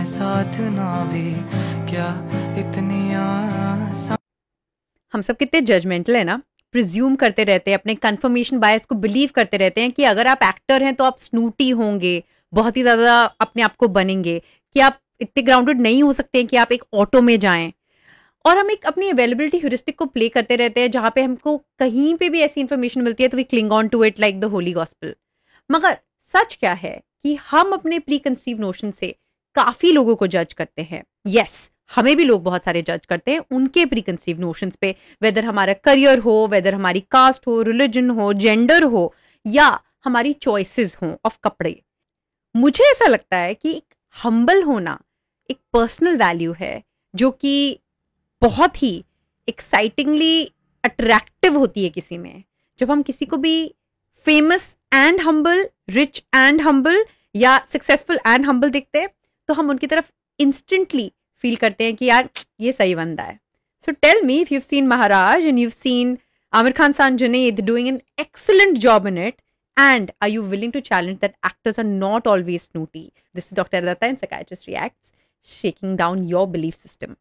है साथ ना भी क्या इतनी आसान हम सब कितने जजमेंटल है ना प्रिज्यूम करते रहते हैं अपने कंफर्मेशन बायस को बिलीव करते रहते हैं कि अगर आप एक्टर हैं तो आप स्नूटी होंगे बहुत ही ज़्यादा अपने आप को बनेंगे कि आप इतने ग्राउंडेड नहीं हो सकते हैं कि आप एक ऑटो में जाएं और हम एक अपनी अवेलेबिलिटी ह्यूरिस्टिक को प्ले करते रहते हैं जहाँ पे हमको कहीं पे भी ऐसी इन्फॉर्मेशन मिलती है तो we cling on to it like the holy gospel मगर सच क्या है कि हम अपने प्री कंसीव नोशन से काफी लोगों को जज करते हैं यस yes, हमें भी लोग बहुत सारे जज करते हैं उनके प्रीकंसीव नोशंस पे वेदर हमारा करियर हो वेदर हमारी कास्ट हो रिलीजन हो जेंडर हो या हमारी चॉइसेस हो ऑफ कपड़े मुझे ऐसा लगता है कि एक हम्बल होना एक पर्सनल वैल्यू है जो कि बहुत ही एक्साइटिंगली अट्रैक्टिव होती है किसी में जब हम किसी को भी famous and humble rich and humble या सक्सेसफुल एंड हम्बल देखते हैं तो हम उनकी तरफ इंस्टेंटली फील करते हैं कि यार ये सही बंदा है so tell me if you seen Maharaj and you seen Aamir Khan son Junaid doing an excellent job in it and I you willing to challenge that actors are not always naughty this is doctor Datta in psychiatrist reacts shaking down your belief system